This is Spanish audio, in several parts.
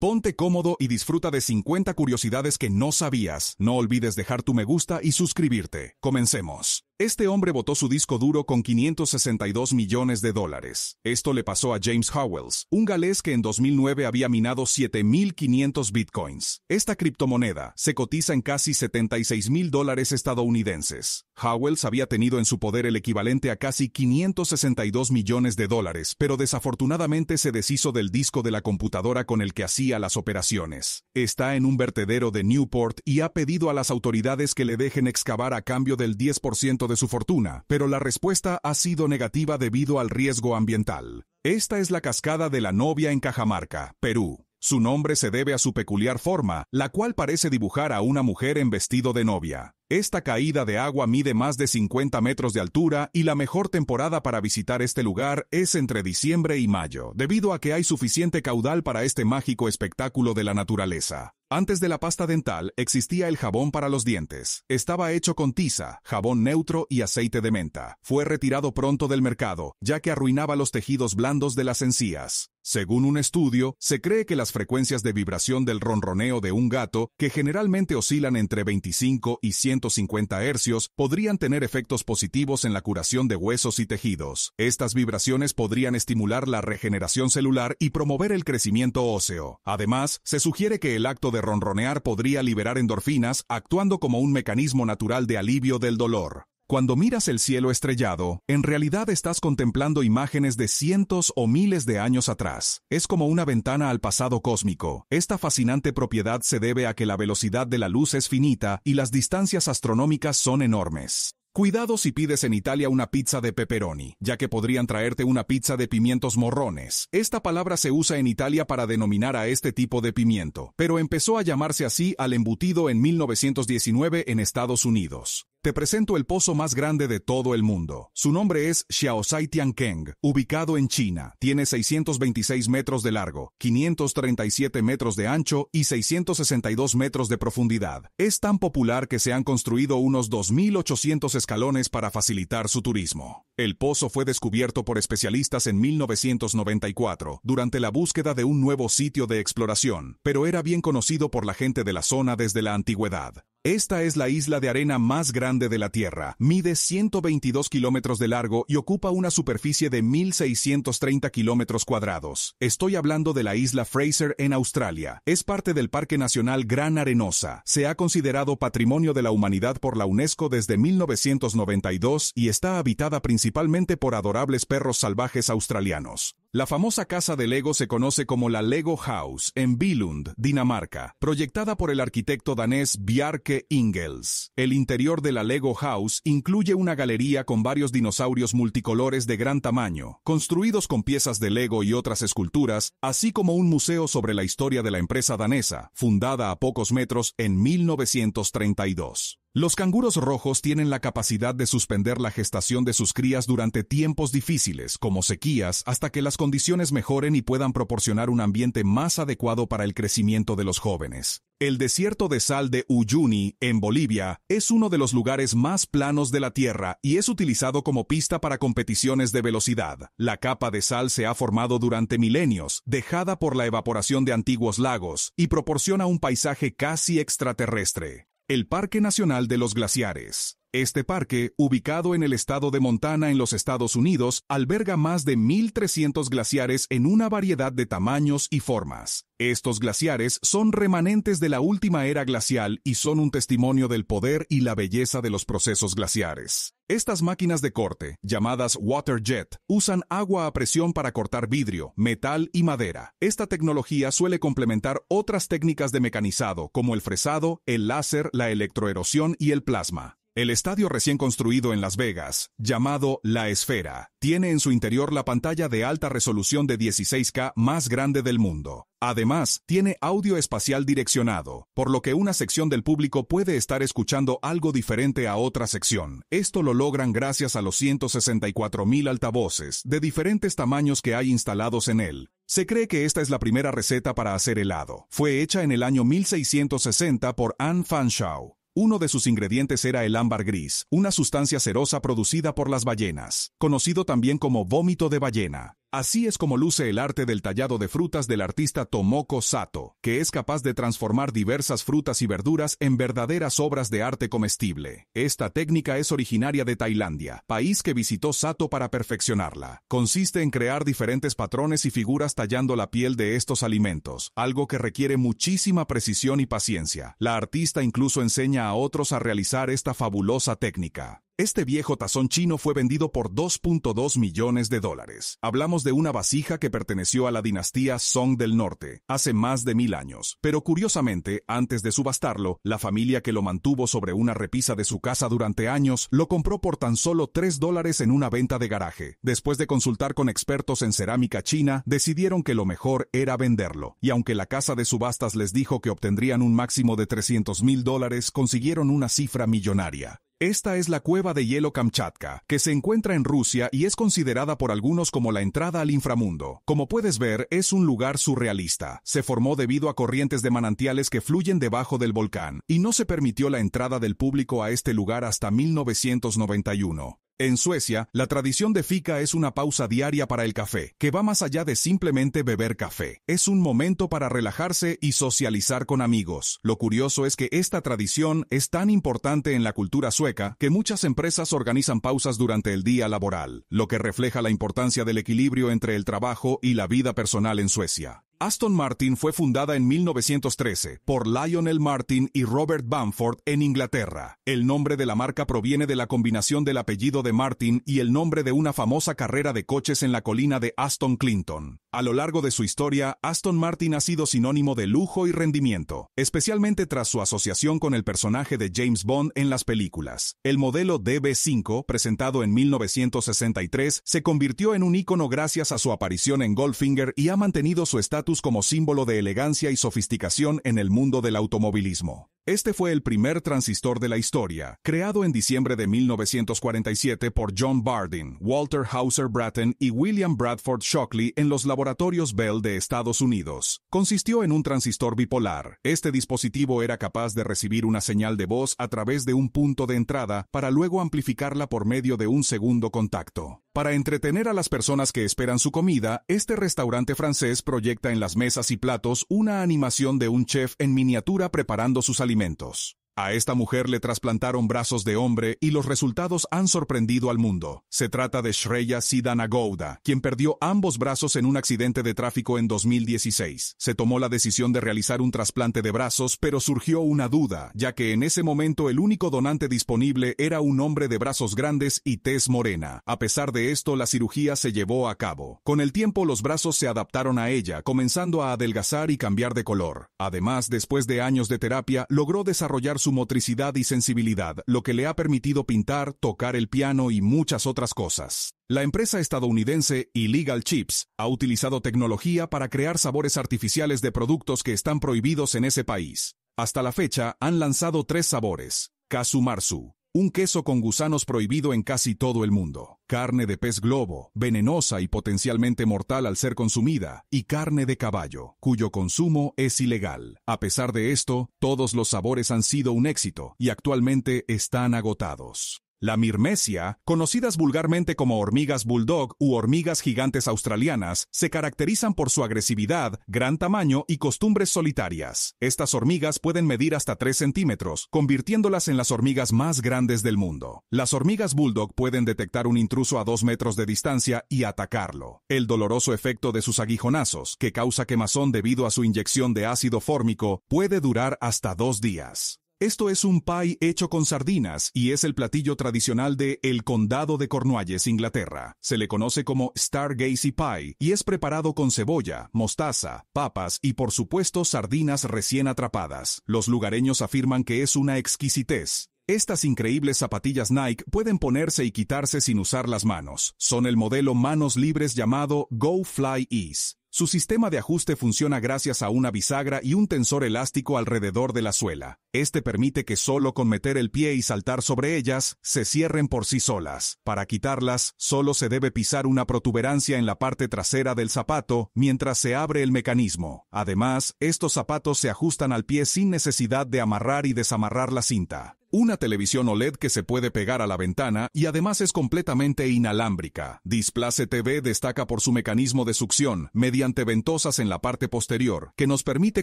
Ponte cómodo y disfruta de 50 curiosidades que no sabías. No olvides dejar tu me gusta y suscribirte. Comencemos. Este hombre votó su disco duro con 562 millones de dólares. Esto le pasó a James Howells, un galés que en 2009 había minado 7.500 bitcoins. Esta criptomoneda se cotiza en casi 76 mil dólares estadounidenses. Howells había tenido en su poder el equivalente a casi 562 millones de dólares, pero desafortunadamente se deshizo del disco de la computadora con el que hacía las operaciones. Está en un vertedero de Newport y ha pedido a las autoridades que le dejen excavar a cambio del 10% de su fortuna, pero la respuesta ha sido negativa debido al riesgo ambiental. Esta es la cascada de la novia en Cajamarca, Perú. Su nombre se debe a su peculiar forma, la cual parece dibujar a una mujer en vestido de novia. Esta caída de agua mide más de 50 metros de altura y la mejor temporada para visitar este lugar es entre diciembre y mayo, debido a que hay suficiente caudal para este mágico espectáculo de la naturaleza. Antes de la pasta dental existía el jabón para los dientes. Estaba hecho con tiza, jabón neutro y aceite de menta. Fue retirado pronto del mercado, ya que arruinaba los tejidos blandos de las encías. Según un estudio, se cree que las frecuencias de vibración del ronroneo de un gato, que generalmente oscilan entre 25 y 150 hercios, podrían tener efectos positivos en la curación de huesos y tejidos. Estas vibraciones podrían estimular la regeneración celular y promover el crecimiento óseo. Además, se sugiere que el acto de ronronear podría liberar endorfinas, actuando como un mecanismo natural de alivio del dolor. Cuando miras el cielo estrellado, en realidad estás contemplando imágenes de cientos o miles de años atrás. Es como una ventana al pasado cósmico. Esta fascinante propiedad se debe a que la velocidad de la luz es finita y las distancias astronómicas son enormes. Cuidado si pides en Italia una pizza de pepperoni, ya que podrían traerte una pizza de pimientos morrones. Esta palabra se usa en Italia para denominar a este tipo de pimiento, pero empezó a llamarse así al embutido en 1919 en Estados Unidos. Te presento el pozo más grande de todo el mundo. Su nombre es Xiaosai Tiankeng, ubicado en China. Tiene 626 metros de largo, 537 metros de ancho y 662 metros de profundidad. Es tan popular que se han construido unos 2.800 escalones para facilitar su turismo. El pozo fue descubierto por especialistas en 1994, durante la búsqueda de un nuevo sitio de exploración, pero era bien conocido por la gente de la zona desde la antigüedad. Esta es la isla de arena más grande de la Tierra. Mide 122 kilómetros de largo y ocupa una superficie de 1.630 kilómetros cuadrados. Estoy hablando de la isla Fraser en Australia. Es parte del Parque Nacional Gran Arenosa. Se ha considerado Patrimonio de la Humanidad por la UNESCO desde 1992 y está habitada principalmente por adorables perros salvajes australianos. La famosa casa de Lego se conoce como la Lego House en Billund, Dinamarca, proyectada por el arquitecto danés Bjarke Ingels. El interior de la Lego House incluye una galería con varios dinosaurios multicolores de gran tamaño, construidos con piezas de Lego y otras esculturas, así como un museo sobre la historia de la empresa danesa, fundada a pocos metros en 1932. Los canguros rojos tienen la capacidad de suspender la gestación de sus crías durante tiempos difíciles, como sequías, hasta que las condiciones mejoren y puedan proporcionar un ambiente más adecuado para el crecimiento de los jóvenes. El desierto de sal de Uyuni, en Bolivia, es uno de los lugares más planos de la Tierra y es utilizado como pista para competiciones de velocidad. La capa de sal se ha formado durante milenios, dejada por la evaporación de antiguos lagos, y proporciona un paisaje casi extraterrestre el Parque Nacional de los Glaciares. Este parque, ubicado en el estado de Montana en los Estados Unidos, alberga más de 1.300 glaciares en una variedad de tamaños y formas. Estos glaciares son remanentes de la última era glacial y son un testimonio del poder y la belleza de los procesos glaciares. Estas máquinas de corte, llamadas water jet, usan agua a presión para cortar vidrio, metal y madera. Esta tecnología suele complementar otras técnicas de mecanizado como el fresado, el láser, la electroerosión y el plasma. El estadio recién construido en Las Vegas, llamado La Esfera, tiene en su interior la pantalla de alta resolución de 16K más grande del mundo. Además, tiene audio espacial direccionado, por lo que una sección del público puede estar escuchando algo diferente a otra sección. Esto lo logran gracias a los 164.000 altavoces de diferentes tamaños que hay instalados en él, se cree que esta es la primera receta para hacer helado. Fue hecha en el año 1660 por Anne Fanshawe, uno de sus ingredientes era el ámbar gris, una sustancia cerosa producida por las ballenas, conocido también como vómito de ballena. Así es como luce el arte del tallado de frutas del artista Tomoko Sato, que es capaz de transformar diversas frutas y verduras en verdaderas obras de arte comestible. Esta técnica es originaria de Tailandia, país que visitó Sato para perfeccionarla. Consiste en crear diferentes patrones y figuras tallando la piel de estos alimentos, algo que requiere muchísima precisión y paciencia. La artista incluso enseña a otros a realizar esta fabulosa técnica. Este viejo tazón chino fue vendido por 2.2 millones de dólares. Hablamos de una vasija que perteneció a la dinastía Song del Norte hace más de mil años, pero curiosamente, antes de subastarlo, la familia que lo mantuvo sobre una repisa de su casa durante años lo compró por tan solo 3 dólares en una venta de garaje. Después de consultar con expertos en cerámica china, decidieron que lo mejor era venderlo, y aunque la casa de subastas les dijo que obtendrían un máximo de 300 mil dólares, consiguieron una cifra millonaria. Esta es la cueva de hielo Kamchatka, que se encuentra en Rusia y es considerada por algunos como la entrada al inframundo. Como puedes ver, es un lugar surrealista. Se formó debido a corrientes de manantiales que fluyen debajo del volcán, y no se permitió la entrada del público a este lugar hasta 1991. En Suecia, la tradición de fika es una pausa diaria para el café, que va más allá de simplemente beber café. Es un momento para relajarse y socializar con amigos. Lo curioso es que esta tradición es tan importante en la cultura sueca que muchas empresas organizan pausas durante el día laboral, lo que refleja la importancia del equilibrio entre el trabajo y la vida personal en Suecia. Aston Martin fue fundada en 1913 por Lionel Martin y Robert Bamford en Inglaterra. El nombre de la marca proviene de la combinación del apellido de Martin y el nombre de una famosa carrera de coches en la colina de Aston Clinton. A lo largo de su historia, Aston Martin ha sido sinónimo de lujo y rendimiento, especialmente tras su asociación con el personaje de James Bond en las películas. El modelo DB5, presentado en 1963, se convirtió en un icono gracias a su aparición en Goldfinger y ha mantenido su estatus como símbolo de elegancia y sofisticación en el mundo del automovilismo. Este fue el primer transistor de la historia, creado en diciembre de 1947 por John Bardeen, Walter Hauser Bratton y William Bradford Shockley en los laboratorios Bell de Estados Unidos. Consistió en un transistor bipolar. Este dispositivo era capaz de recibir una señal de voz a través de un punto de entrada para luego amplificarla por medio de un segundo contacto. Para entretener a las personas que esperan su comida, este restaurante francés proyecta en las mesas y platos una animación de un chef en miniatura preparando sus alimentos alimentos. A esta mujer le trasplantaron brazos de hombre y los resultados han sorprendido al mundo. Se trata de Shreya Sidana Gouda, quien perdió ambos brazos en un accidente de tráfico en 2016. Se tomó la decisión de realizar un trasplante de brazos, pero surgió una duda, ya que en ese momento el único donante disponible era un hombre de brazos grandes y tez morena. A pesar de esto, la cirugía se llevó a cabo. Con el tiempo los brazos se adaptaron a ella, comenzando a adelgazar y cambiar de color. Además, después de años de terapia, logró desarrollar su motricidad y sensibilidad, lo que le ha permitido pintar, tocar el piano y muchas otras cosas. La empresa estadounidense Illegal Chips ha utilizado tecnología para crear sabores artificiales de productos que están prohibidos en ese país. Hasta la fecha han lanzado tres sabores, Kazumarsu, un queso con gusanos prohibido en casi todo el mundo, carne de pez globo, venenosa y potencialmente mortal al ser consumida, y carne de caballo, cuyo consumo es ilegal. A pesar de esto, todos los sabores han sido un éxito y actualmente están agotados. La mirmesia, conocidas vulgarmente como hormigas bulldog u hormigas gigantes australianas, se caracterizan por su agresividad, gran tamaño y costumbres solitarias. Estas hormigas pueden medir hasta 3 centímetros, convirtiéndolas en las hormigas más grandes del mundo. Las hormigas bulldog pueden detectar un intruso a 2 metros de distancia y atacarlo. El doloroso efecto de sus aguijonazos, que causa quemazón debido a su inyección de ácido fórmico, puede durar hasta dos días. Esto es un pie hecho con sardinas y es el platillo tradicional de el condado de Cornualles, Inglaterra. Se le conoce como Stargazy Pie y es preparado con cebolla, mostaza, papas y por supuesto sardinas recién atrapadas. Los lugareños afirman que es una exquisitez. Estas increíbles zapatillas Nike pueden ponerse y quitarse sin usar las manos. Son el modelo manos libres llamado Go Fly Ease. Su sistema de ajuste funciona gracias a una bisagra y un tensor elástico alrededor de la suela. Este permite que solo con meter el pie y saltar sobre ellas, se cierren por sí solas. Para quitarlas, solo se debe pisar una protuberancia en la parte trasera del zapato mientras se abre el mecanismo. Además, estos zapatos se ajustan al pie sin necesidad de amarrar y desamarrar la cinta. Una televisión OLED que se puede pegar a la ventana y además es completamente inalámbrica. Displace TV destaca por su mecanismo de succión, mediante ventosas en la parte posterior, que nos permite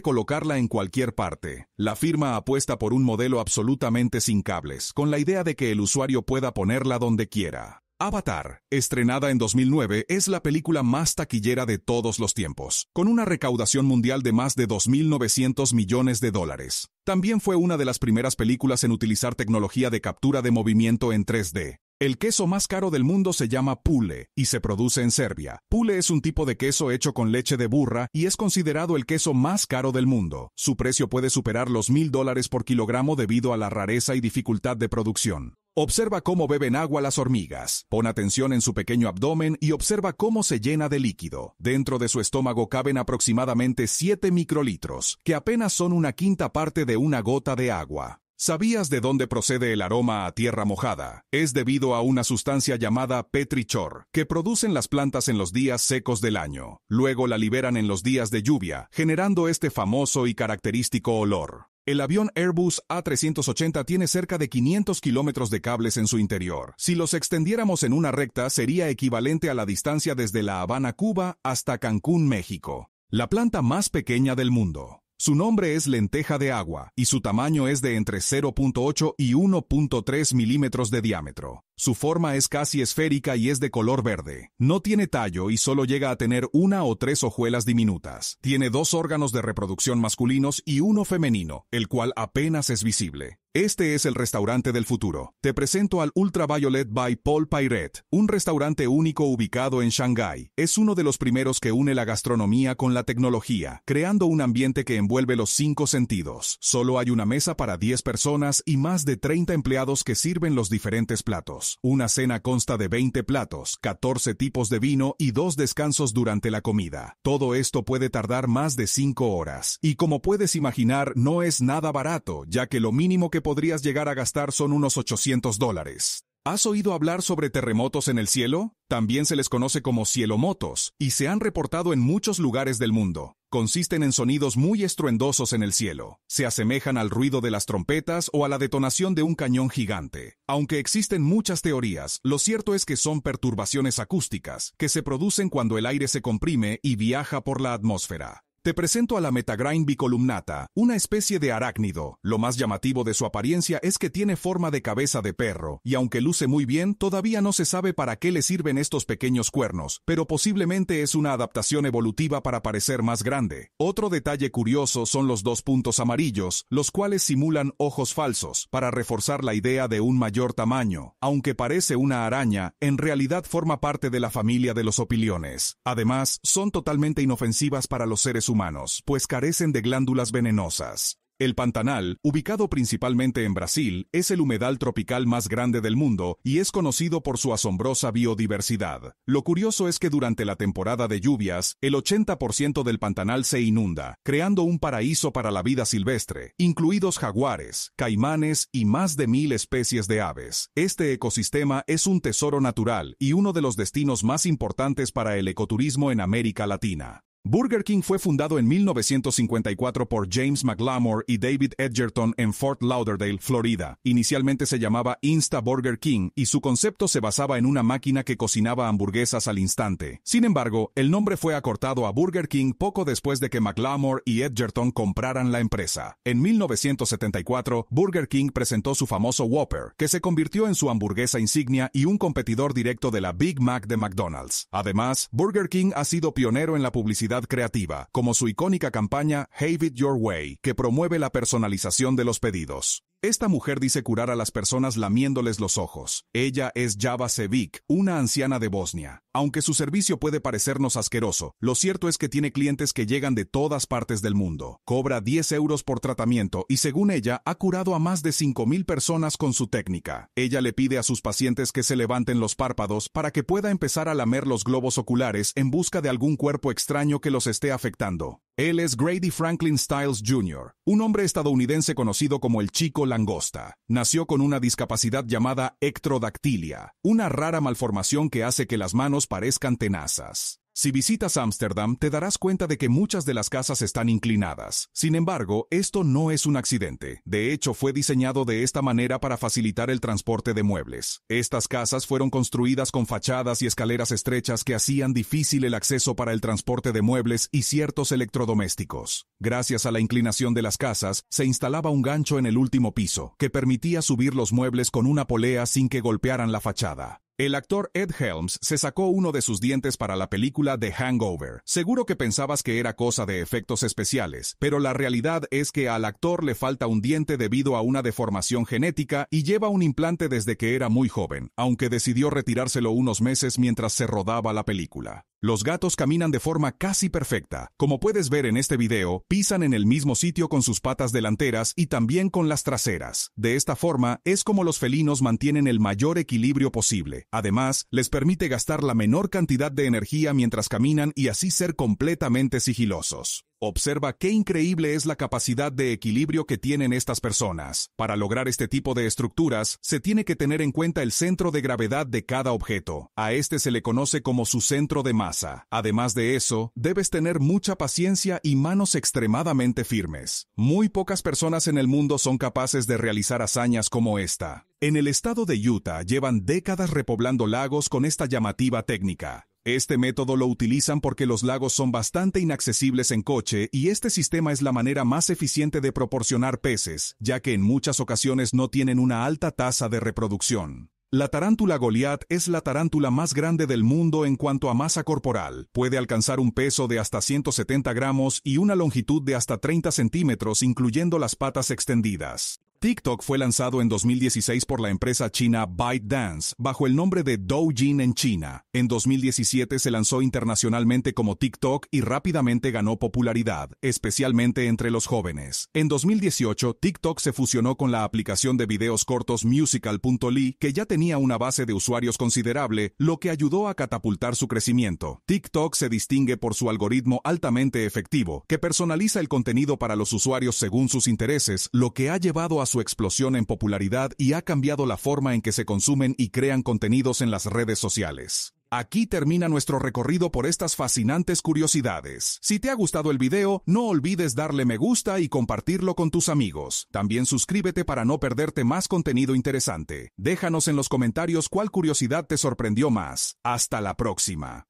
colocarla en cualquier parte. La firma apuesta por un modelo absolutamente sin cables, con la idea de que el usuario pueda ponerla donde quiera. Avatar, estrenada en 2009, es la película más taquillera de todos los tiempos, con una recaudación mundial de más de 2.900 millones de dólares. También fue una de las primeras películas en utilizar tecnología de captura de movimiento en 3D. El queso más caro del mundo se llama pule y se produce en Serbia. Pule es un tipo de queso hecho con leche de burra y es considerado el queso más caro del mundo. Su precio puede superar los mil dólares por kilogramo debido a la rareza y dificultad de producción. Observa cómo beben agua las hormigas. Pon atención en su pequeño abdomen y observa cómo se llena de líquido. Dentro de su estómago caben aproximadamente 7 microlitros, que apenas son una quinta parte de una gota de agua. ¿Sabías de dónde procede el aroma a tierra mojada? Es debido a una sustancia llamada petrichor, que producen las plantas en los días secos del año. Luego la liberan en los días de lluvia, generando este famoso y característico olor. El avión Airbus A380 tiene cerca de 500 kilómetros de cables en su interior. Si los extendiéramos en una recta, sería equivalente a la distancia desde La Habana, Cuba, hasta Cancún, México, la planta más pequeña del mundo. Su nombre es lenteja de agua y su tamaño es de entre 0.8 y 1.3 milímetros de diámetro. Su forma es casi esférica y es de color verde. No tiene tallo y solo llega a tener una o tres hojuelas diminutas. Tiene dos órganos de reproducción masculinos y uno femenino, el cual apenas es visible. Este es el restaurante del futuro. Te presento al Ultraviolet by Paul Pairet, un restaurante único ubicado en Shanghái. Es uno de los primeros que une la gastronomía con la tecnología, creando un ambiente que envuelve los cinco sentidos. Solo hay una mesa para 10 personas y más de 30 empleados que sirven los diferentes platos. Una cena consta de 20 platos, 14 tipos de vino y dos descansos durante la comida. Todo esto puede tardar más de 5 horas. Y como puedes imaginar, no es nada barato, ya que lo mínimo que podrías llegar a gastar son unos 800 dólares. ¿Has oído hablar sobre terremotos en el cielo? También se les conoce como cielomotos, y se han reportado en muchos lugares del mundo. Consisten en sonidos muy estruendosos en el cielo. Se asemejan al ruido de las trompetas o a la detonación de un cañón gigante. Aunque existen muchas teorías, lo cierto es que son perturbaciones acústicas, que se producen cuando el aire se comprime y viaja por la atmósfera. Te presento a la metagrain bicolumnata, una especie de arácnido. Lo más llamativo de su apariencia es que tiene forma de cabeza de perro, y aunque luce muy bien, todavía no se sabe para qué le sirven estos pequeños cuernos, pero posiblemente es una adaptación evolutiva para parecer más grande. Otro detalle curioso son los dos puntos amarillos, los cuales simulan ojos falsos, para reforzar la idea de un mayor tamaño. Aunque parece una araña, en realidad forma parte de la familia de los opiliones. Además, son totalmente inofensivas para los seres humanos humanos, pues carecen de glándulas venenosas. El Pantanal, ubicado principalmente en Brasil, es el humedal tropical más grande del mundo y es conocido por su asombrosa biodiversidad. Lo curioso es que durante la temporada de lluvias, el 80% del Pantanal se inunda, creando un paraíso para la vida silvestre, incluidos jaguares, caimanes y más de mil especies de aves. Este ecosistema es un tesoro natural y uno de los destinos más importantes para el ecoturismo en América Latina. Burger King fue fundado en 1954 por James McLamore y David Edgerton en Fort Lauderdale, Florida. Inicialmente se llamaba Insta Burger King y su concepto se basaba en una máquina que cocinaba hamburguesas al instante. Sin embargo, el nombre fue acortado a Burger King poco después de que McLamore y Edgerton compraran la empresa. En 1974, Burger King presentó su famoso Whopper, que se convirtió en su hamburguesa insignia y un competidor directo de la Big Mac de McDonald's. Además, Burger King ha sido pionero en la publicidad creativa, como su icónica campaña Have It Your Way, que promueve la personalización de los pedidos. Esta mujer dice curar a las personas lamiéndoles los ojos. Ella es Java Sevik, una anciana de Bosnia. Aunque su servicio puede parecernos asqueroso, lo cierto es que tiene clientes que llegan de todas partes del mundo. Cobra 10 euros por tratamiento y según ella ha curado a más de 5.000 personas con su técnica. Ella le pide a sus pacientes que se levanten los párpados para que pueda empezar a lamer los globos oculares en busca de algún cuerpo extraño que los esté afectando. Él es Grady Franklin Stiles Jr., un hombre estadounidense conocido como el Chico Langosta. Nació con una discapacidad llamada ectrodactilia, una rara malformación que hace que las manos parezcan tenazas. Si visitas Ámsterdam te darás cuenta de que muchas de las casas están inclinadas. Sin embargo, esto no es un accidente. De hecho, fue diseñado de esta manera para facilitar el transporte de muebles. Estas casas fueron construidas con fachadas y escaleras estrechas que hacían difícil el acceso para el transporte de muebles y ciertos electrodomésticos. Gracias a la inclinación de las casas, se instalaba un gancho en el último piso, que permitía subir los muebles con una polea sin que golpearan la fachada. El actor Ed Helms se sacó uno de sus dientes para la película The Hangover. Seguro que pensabas que era cosa de efectos especiales, pero la realidad es que al actor le falta un diente debido a una deformación genética y lleva un implante desde que era muy joven, aunque decidió retirárselo unos meses mientras se rodaba la película. Los gatos caminan de forma casi perfecta. Como puedes ver en este video, pisan en el mismo sitio con sus patas delanteras y también con las traseras. De esta forma, es como los felinos mantienen el mayor equilibrio posible. Además, les permite gastar la menor cantidad de energía mientras caminan y así ser completamente sigilosos. Observa qué increíble es la capacidad de equilibrio que tienen estas personas. Para lograr este tipo de estructuras, se tiene que tener en cuenta el centro de gravedad de cada objeto. A este se le conoce como su centro de masa. Además de eso, debes tener mucha paciencia y manos extremadamente firmes. Muy pocas personas en el mundo son capaces de realizar hazañas como esta. En el estado de Utah llevan décadas repoblando lagos con esta llamativa técnica. Este método lo utilizan porque los lagos son bastante inaccesibles en coche y este sistema es la manera más eficiente de proporcionar peces, ya que en muchas ocasiones no tienen una alta tasa de reproducción. La tarántula Goliath es la tarántula más grande del mundo en cuanto a masa corporal. Puede alcanzar un peso de hasta 170 gramos y una longitud de hasta 30 centímetros, incluyendo las patas extendidas. TikTok fue lanzado en 2016 por la empresa china ByteDance bajo el nombre de Doujin en China. En 2017 se lanzó internacionalmente como TikTok y rápidamente ganó popularidad, especialmente entre los jóvenes. En 2018, TikTok se fusionó con la aplicación de videos cortos Musical.ly, que ya tenía una base de usuarios considerable, lo que ayudó a catapultar su crecimiento. TikTok se distingue por su algoritmo altamente efectivo, que personaliza el contenido para los usuarios según sus intereses, lo que ha llevado a su explosión en popularidad y ha cambiado la forma en que se consumen y crean contenidos en las redes sociales. Aquí termina nuestro recorrido por estas fascinantes curiosidades. Si te ha gustado el video, no olvides darle me gusta y compartirlo con tus amigos. También suscríbete para no perderte más contenido interesante. Déjanos en los comentarios cuál curiosidad te sorprendió más. Hasta la próxima.